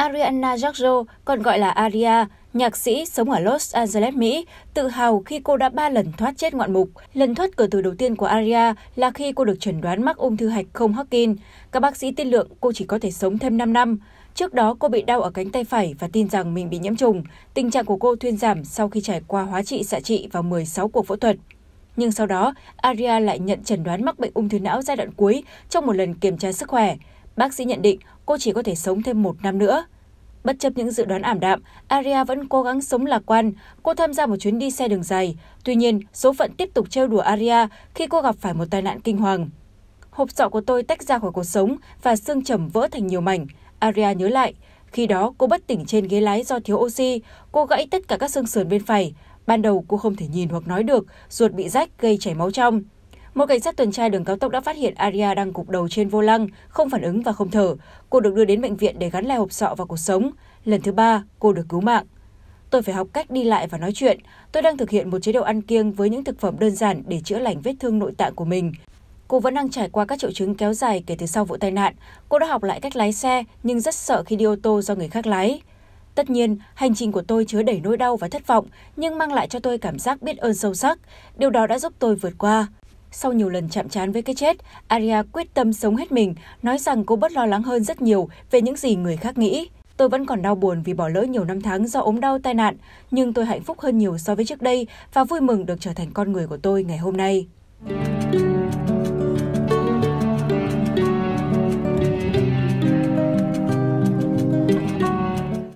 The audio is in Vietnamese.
Ariana Jaggio, còn gọi là Aria, nhạc sĩ sống ở Los Angeles, Mỹ, tự hào khi cô đã ba lần thoát chết ngoạn mục. Lần thoát cửa tử đầu tiên của Aria là khi cô được chẩn đoán mắc ung thư hạch không Hodgkin. Các bác sĩ tin lượng cô chỉ có thể sống thêm 5 năm. Trước đó, cô bị đau ở cánh tay phải và tin rằng mình bị nhiễm trùng. Tình trạng của cô thuyên giảm sau khi trải qua hóa trị xạ trị và 16 cuộc phẫu thuật. Nhưng sau đó, Aria lại nhận chẩn đoán mắc bệnh ung thư não giai đoạn cuối trong một lần kiểm tra sức khỏe. Bác sĩ nhận định cô chỉ có thể sống thêm một năm nữa. Bất chấp những dự đoán ảm đạm, Aria vẫn cố gắng sống lạc quan. Cô tham gia một chuyến đi xe đường dài. Tuy nhiên, số phận tiếp tục trêu đùa Aria khi cô gặp phải một tai nạn kinh hoàng. Hộp sọ của tôi tách ra khỏi cuộc sống và xương trầm vỡ thành nhiều mảnh. Aria nhớ lại, khi đó cô bất tỉnh trên ghế lái do thiếu oxy, cô gãy tất cả các xương sườn bên phải. Ban đầu cô không thể nhìn hoặc nói được, ruột bị rách gây chảy máu trong một cảnh sát tuần tra đường cao tốc đã phát hiện Aria đang cục đầu trên vô lăng, không phản ứng và không thở. Cô được đưa đến bệnh viện để gắn lại hộp sọ vào cuộc sống. Lần thứ ba, cô được cứu mạng. Tôi phải học cách đi lại và nói chuyện. Tôi đang thực hiện một chế độ ăn kiêng với những thực phẩm đơn giản để chữa lành vết thương nội tạng của mình. Cô vẫn đang trải qua các triệu chứng kéo dài kể từ sau vụ tai nạn. Cô đã học lại cách lái xe nhưng rất sợ khi đi ô tô do người khác lái. Tất nhiên, hành trình của tôi chứa đầy nỗi đau và thất vọng, nhưng mang lại cho tôi cảm giác biết ơn sâu sắc. Điều đó đã giúp tôi vượt qua. Sau nhiều lần chạm trán với cái chết, Aria quyết tâm sống hết mình, nói rằng cô bớt lo lắng hơn rất nhiều về những gì người khác nghĩ. Tôi vẫn còn đau buồn vì bỏ lỡ nhiều năm tháng do ốm đau tai nạn, nhưng tôi hạnh phúc hơn nhiều so với trước đây và vui mừng được trở thành con người của tôi ngày hôm nay.